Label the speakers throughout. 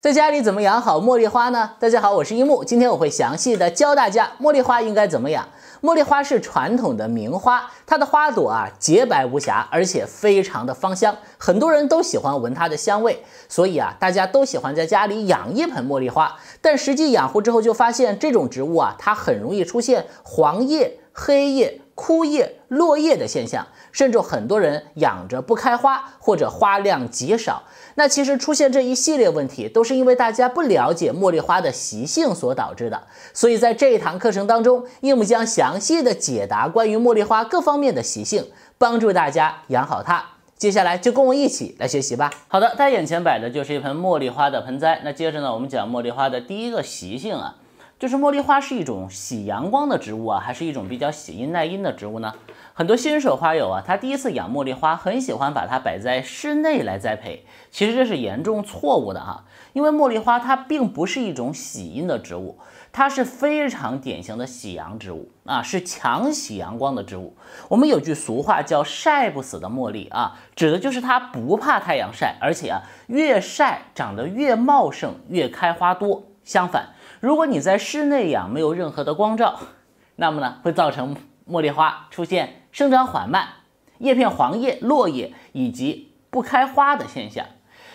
Speaker 1: 在家里怎么养好茉莉花呢？大家好，我是一木，今天我会详细的教大家茉莉花应该怎么养。茉莉花是传统的名花，它的花朵啊洁白无瑕，而且非常的芳香，很多人都喜欢闻它的香味，所以啊，大家都喜欢在家里养一盆茉莉花。但实际养护之后就发现这种植物啊，它很容易出现黄叶、黑叶、枯叶。落叶的现象，甚至很多人养着不开花或者花量极少。那其实出现这一系列问题，都是因为大家不了解茉莉花的习性所导致的。所以在这一堂课程当中，叶木将详细的解答关于茉莉花各方面的习性，帮助大家养好它。接下来就跟我一起来学习吧。好的，大家眼前摆的就是一盆茉莉花的盆栽。那接着呢，我们讲茉莉花的第一个习性啊。就是茉莉花是一种喜阳光的植物啊，还是一种比较喜阴耐阴的植物呢？很多新手花友啊，他第一次养茉莉花，很喜欢把它摆在室内来栽培，其实这是严重错误的哈，因为茉莉花它并不是一种喜阴的植物，它是非常典型的喜阳植物啊，是强喜阳光的植物。我们有句俗话叫“晒不死的茉莉”啊，指的就是它不怕太阳晒，而且啊，越晒长得越茂盛，越开花多。相反，如果你在室内养没有任何的光照，那么呢会造成茉莉花出现生长缓慢、叶片黄叶、落叶以及不开花的现象。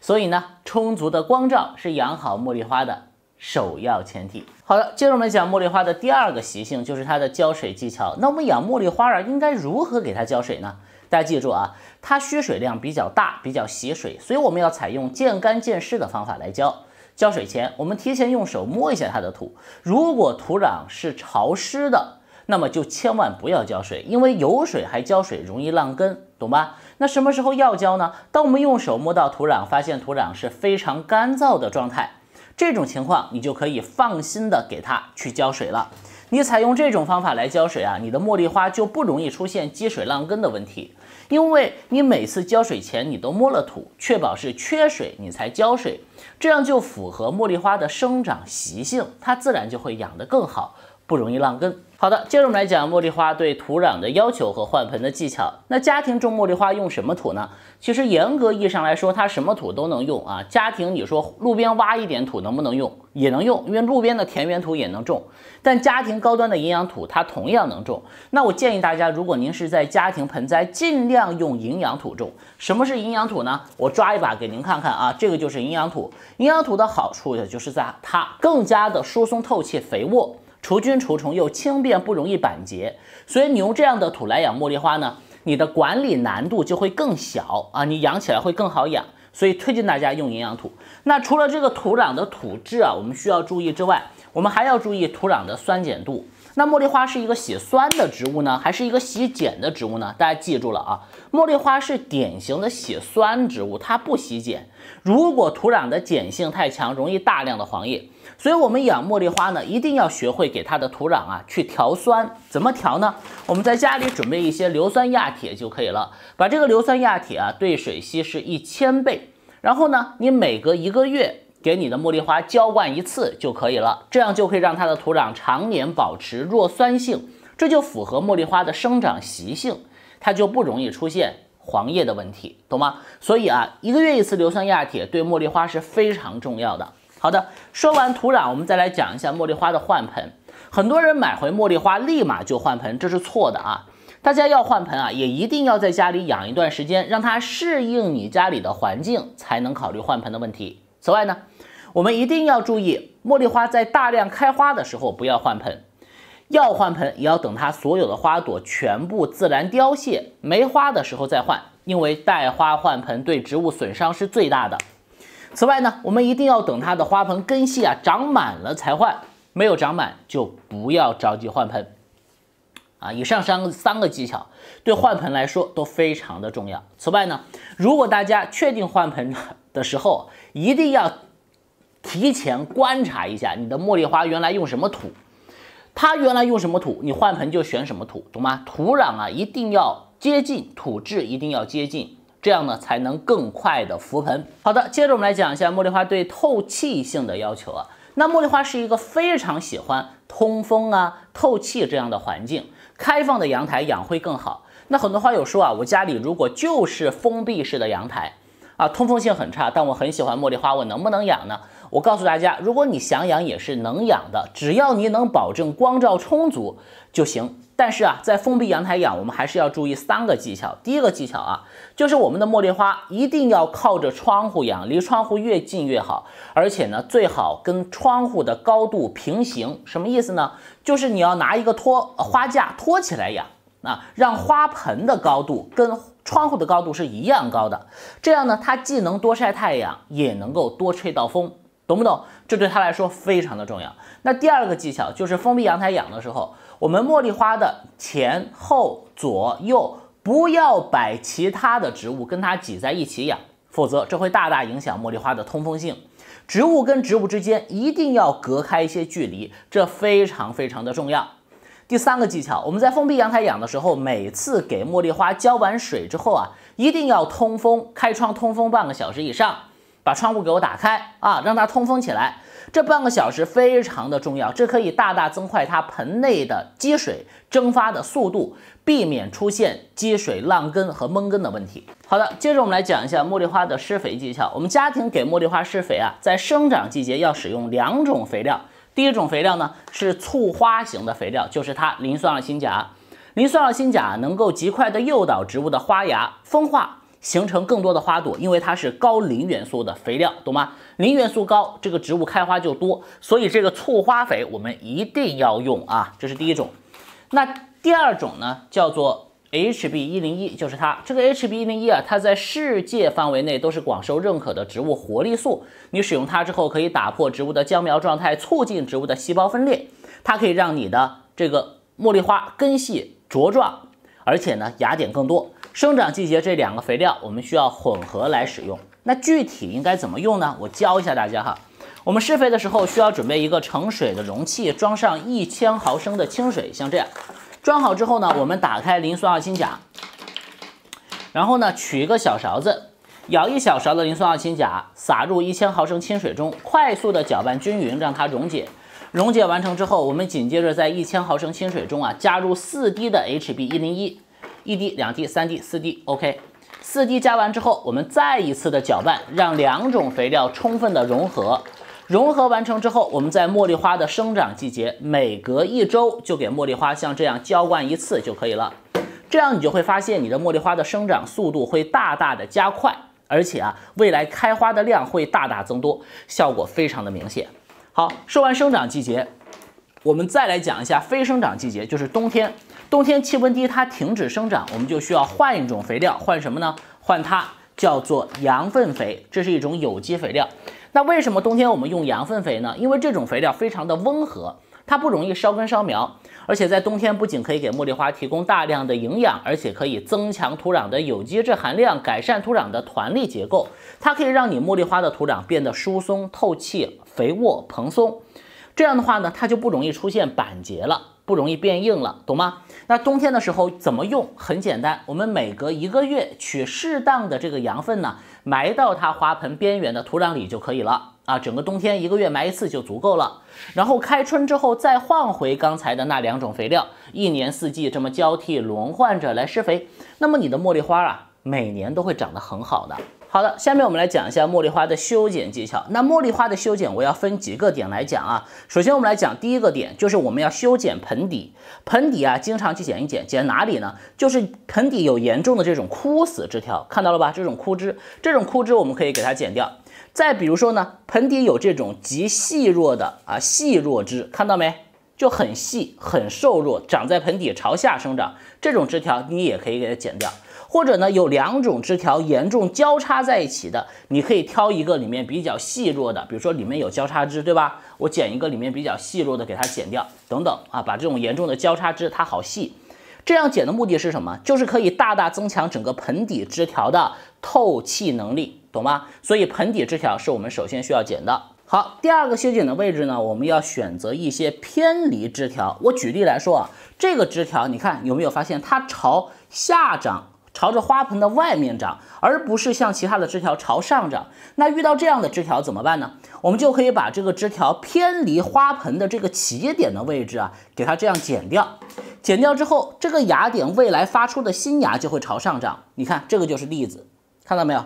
Speaker 1: 所以呢，充足的光照是养好茉莉花的首要前提。好了，接着我们讲茉莉花的第二个习性，就是它的浇水技巧。那我们养茉莉花啊，应该如何给它浇水呢？大家记住啊，它需水量比较大，比较喜水，所以我们要采用见干见湿的方法来浇。浇水前，我们提前用手摸一下它的土，如果土壤是潮湿的，那么就千万不要浇水，因为有水还浇水容易烂根，懂吧？那什么时候要浇呢？当我们用手摸到土壤，发现土壤是非常干燥的状态，这种情况你就可以放心的给它去浇水了。你采用这种方法来浇水啊，你的茉莉花就不容易出现积水烂根的问题，因为你每次浇水前你都摸了土，确保是缺水你才浇水，这样就符合茉莉花的生长习性，它自然就会养得更好，不容易烂根。好的，接着我们来讲茉莉花对土壤的要求和换盆的技巧。那家庭种茉莉花用什么土呢？其实严格意义上来说，它什么土都能用啊。家庭你说路边挖一点土能不能用？也能用，因为路边的田园土也能种。但家庭高端的营养土它同样能种。那我建议大家，如果您是在家庭盆栽，尽量用营养土种。什么是营养土呢？我抓一把给您看看啊，这个就是营养土。营养土的好处就是在它更加的疏松透气、肥沃。除菌除虫又轻便，不容易板结，所以你用这样的土来养茉莉花呢，你的管理难度就会更小啊，你养起来会更好养，所以推荐大家用营养土。那除了这个土壤的土质啊，我们需要注意之外，我们还要注意土壤的酸碱度。那茉莉花是一个喜酸的植物呢，还是一个喜碱的植物呢？大家记住了啊，茉莉花是典型的喜酸植物，它不喜碱。如果土壤的碱性太强，容易大量的黄叶。所以，我们养茉莉花呢，一定要学会给它的土壤啊去调酸。怎么调呢？我们在家里准备一些硫酸亚铁就可以了，把这个硫酸亚铁啊兑水稀释一千倍，然后呢，你每隔一个月。给你的茉莉花浇灌一次就可以了，这样就可以让它的土壤常年保持弱酸性，这就符合茉莉花的生长习性，它就不容易出现黄叶的问题，懂吗？所以啊，一个月一次硫酸亚铁对茉莉花是非常重要的。好的，说完土壤，我们再来讲一下茉莉花的换盆。很多人买回茉莉花立马就换盆，这是错的啊！大家要换盆啊，也一定要在家里养一段时间，让它适应你家里的环境，才能考虑换盆的问题。此外呢。我们一定要注意，茉莉花在大量开花的时候不要换盆，要换盆也要等它所有的花朵全部自然凋谢、没花的时候再换，因为带花换盆对植物损伤是最大的。此外呢，我们一定要等它的花盆根系啊长满了才换，没有长满就不要着急换盆。啊，以上三个三个技巧对换盆来说都非常的重要。此外呢，如果大家确定换盆的时候，一定要。提前观察一下你的茉莉花原来用什么土，它原来用什么土，你换盆就选什么土，懂吗？土壤啊一定要接近土质，一定要接近，这样呢才能更快的服盆。好的，接着我们来讲一下茉莉花对透气性的要求啊。那茉莉花是一个非常喜欢通风啊、透气这样的环境，开放的阳台养会更好。那很多花友说啊，我家里如果就是封闭式的阳台啊，通风性很差，但我很喜欢茉莉花，我能不能养呢？我告诉大家，如果你想养也是能养的，只要你能保证光照充足就行。但是啊，在封闭阳台养，我们还是要注意三个技巧。第一个技巧啊，就是我们的茉莉花一定要靠着窗户养，离窗户越近越好。而且呢，最好跟窗户的高度平行。什么意思呢？就是你要拿一个托花架托起来养，啊，让花盆的高度跟窗户的高度是一样高的。这样呢，它既能多晒太阳，也能够多吹到风。懂不懂？这对他来说非常的重要。那第二个技巧就是封闭阳台养的时候，我们茉莉花的前后左右不要摆其他的植物，跟它挤在一起养，否则这会大大影响茉莉花的通风性。植物跟植物之间一定要隔开一些距离，这非常非常的重要。第三个技巧，我们在封闭阳台养的时候，每次给茉莉花浇完水之后啊，一定要通风，开窗通风半个小时以上。把窗户给我打开啊，让它通风起来。这半个小时非常的重要，这可以大大增快它盆内的积水蒸发的速度，避免出现积水烂根和闷根的问题。好的，接着我们来讲一下茉莉花的施肥技巧。我们家庭给茉莉花施肥啊，在生长季节要使用两种肥料。第一种肥料呢是促花型的肥料，就是它磷酸二氢钾。磷酸二氢钾能够极快的诱导植物的花芽分化。形成更多的花朵，因为它是高磷元素的肥料，懂吗？磷元素高，这个植物开花就多，所以这个促花肥我们一定要用啊，这是第一种。那第二种呢，叫做 HB 一零一，就是它。这个 HB 一零一啊，它在世界范围内都是广受认可的植物活力素。你使用它之后，可以打破植物的僵苗状态，促进植物的细胞分裂，它可以让你的这个茉莉花根系茁壮，而且呢芽点更多。生长季节这两个肥料我们需要混合来使用，那具体应该怎么用呢？我教一下大家哈。我们施肥的时候需要准备一个盛水的容器，装上一千毫升的清水，像这样。装好之后呢，我们打开磷酸二氢钾，然后呢取一个小勺子，舀一小勺的磷酸二氢钾，撒入一千毫升清水中，快速的搅拌均匀，让它溶解。溶解完成之后，我们紧接着在一千毫升清水中啊加入四滴的 HB 一零一。一滴、两滴、三滴、四滴，OK，四滴加完之后，我们再一次的搅拌，让两种肥料充分的融合。融合完成之后，我们在茉莉花的生长季节，每隔一周就给茉莉花像这样浇灌一次就可以了。这样你就会发现，你的茉莉花的生长速度会大大的加快，而且啊，未来开花的量会大大增多，效果非常的明显。好，说完生长季节。我们再来讲一下非生长季节，就是冬天。冬天气温低，它停止生长，我们就需要换一种肥料，换什么呢？换它，叫做羊粪肥，这是一种有机肥料。那为什么冬天我们用羊粪肥呢？因为这种肥料非常的温和，它不容易烧根烧苗，而且在冬天不仅可以给茉莉花提供大量的营养，而且可以增强土壤的有机质含量，改善土壤的团粒结构。它可以让你茉莉花的土壤变得疏松、透气、肥沃、蓬松。这样的话呢，它就不容易出现板结了，不容易变硬了，懂吗？那冬天的时候怎么用？很简单，我们每隔一个月取适当的这个羊粪呢，埋到它花盆边缘的土壤里就可以了啊。整个冬天一个月埋一次就足够了。然后开春之后再换回刚才的那两种肥料，一年四季这么交替轮换着来施肥，那么你的茉莉花啊，每年都会长得很好的。好的，下面我们来讲一下茉莉花的修剪技巧。那茉莉花的修剪，我要分几个点来讲啊。首先，我们来讲第一个点，就是我们要修剪盆底。盆底啊，经常去剪一剪，剪哪里呢？就是盆底有严重的这种枯死枝条，看到了吧？这种枯枝，这种枯枝我们可以给它剪掉。再比如说呢，盆底有这种极细弱的啊细弱枝，看到没？就很细很瘦弱，长在盆底朝下生长，这种枝条你也可以给它剪掉。或者呢，有两种枝条严重交叉在一起的，你可以挑一个里面比较细弱的，比如说里面有交叉枝，对吧？我剪一个里面比较细弱的，给它剪掉。等等啊，把这种严重的交叉枝，它好细，这样剪的目的是什么？就是可以大大增强整个盆底枝条的透气能力，懂吗？所以盆底枝条是我们首先需要剪的。好，第二个修剪的位置呢，我们要选择一些偏离枝条。我举例来说啊，这个枝条，你看有没有发现它朝下长？朝着花盆的外面长，而不是像其他的枝条朝上长。那遇到这样的枝条怎么办呢？我们就可以把这个枝条偏离花盆的这个起点的位置啊，给它这样剪掉。剪掉之后，这个芽点未来发出的新芽就会朝上长。你看，这个就是例子，看到没有？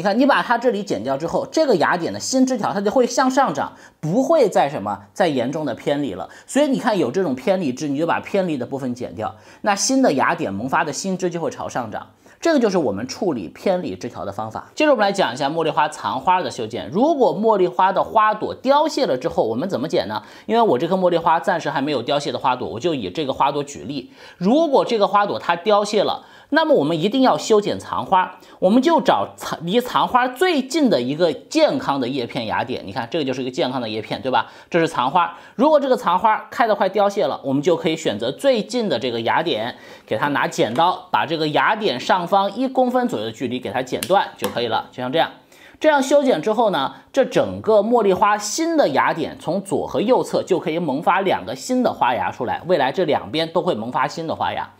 Speaker 1: 你看，你把它这里剪掉之后，这个芽点的新枝条它就会向上涨，不会再什么再严重的偏离了。所以你看，有这种偏离枝，你就把偏离的部分剪掉，那新的芽点萌发的新枝就会朝上涨。这个就是我们处理偏离枝条的方法。接着我们来讲一下茉莉花残花的修剪。如果茉莉花的花朵凋谢了之后，我们怎么剪呢？因为我这棵茉莉花暂时还没有凋谢的花朵，我就以这个花朵举例。如果这个花朵它凋谢了，那么我们一定要修剪残花。我们就找离残花最近的一个健康的叶片芽点。你看，这个就是一个健康的叶片，对吧？这是残花。如果这个残花开得快凋谢了，我们就可以选择最近的这个芽点，给它拿剪刀把这个芽点上。方一公分左右的距离给它剪断就可以了，就像这样。这样修剪之后呢，这整个茉莉花新的芽点从左和右侧就可以萌发两个新的花芽出来，未来这两边都会萌发新的花芽。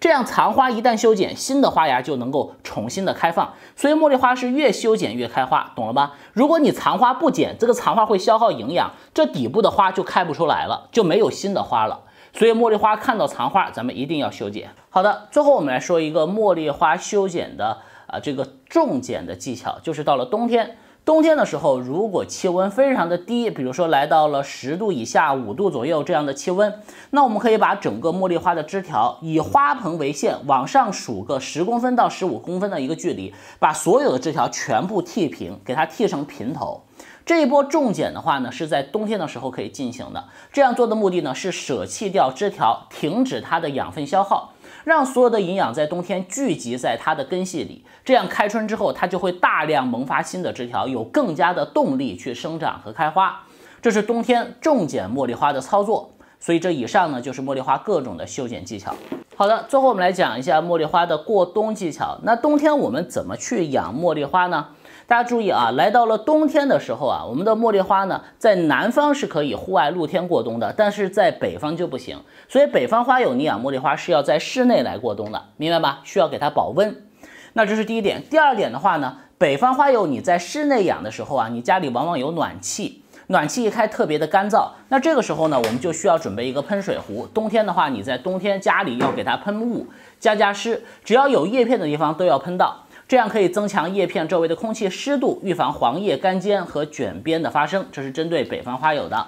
Speaker 1: 这样残花一旦修剪，新的花芽就能够重新的开放。所以茉莉花是越修剪越开花，懂了吧？如果你残花不剪，这个残花会消耗营养，这底部的花就开不出来了，就没有新的花了。所以茉莉花看到残花，咱们一定要修剪。好的，最后我们来说一个茉莉花修剪的啊这个重剪的技巧，就是到了冬天，冬天的时候如果气温非常的低，比如说来到了十度以下、五度左右这样的气温，那我们可以把整个茉莉花的枝条以花盆为线，往上数个十公分到十五公分的一个距离，把所有的枝条全部剃平，给它剃成平头。这一波重剪的话呢，是在冬天的时候可以进行的。这样做的目的呢，是舍弃掉枝条，停止它的养分消耗，让所有的营养在冬天聚集在它的根系里。这样开春之后，它就会大量萌发新的枝条，有更加的动力去生长和开花。这是冬天重剪茉莉花的操作。所以这以上呢，就是茉莉花各种的修剪技巧。好的，最后我们来讲一下茉莉花的过冬技巧。那冬天我们怎么去养茉莉花呢？大家注意啊，来到了冬天的时候啊，我们的茉莉花呢，在南方是可以户外露天过冬的，但是在北方就不行。所以北方花友你养茉莉花是要在室内来过冬的，明白吧？需要给它保温。那这是第一点。第二点的话呢，北方花友你在室内养的时候啊，你家里往往有暖气，暖气一开特别的干燥。那这个时候呢，我们就需要准备一个喷水壶。冬天的话，你在冬天家里要给它喷雾加加湿，只要有叶片的地方都要喷到。这样可以增强叶片周围的空气湿度，预防黄叶、干尖和卷边的发生。这是针对北方花友的。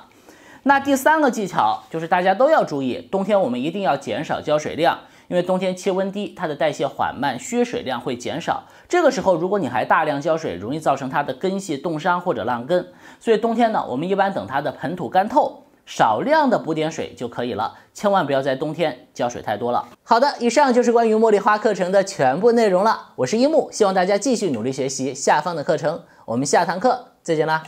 Speaker 1: 那第三个技巧就是大家都要注意，冬天我们一定要减少浇水量，因为冬天气温低，它的代谢缓慢，需水量会减少。这个时候如果你还大量浇水，容易造成它的根系冻伤或者烂根。所以冬天呢，我们一般等它的盆土干透。少量的补点水就可以了，千万不要在冬天浇水太多了。好的，以上就是关于茉莉花课程的全部内容了。我是樱木，希望大家继续努力学习下方的课程。我们下堂课再见啦。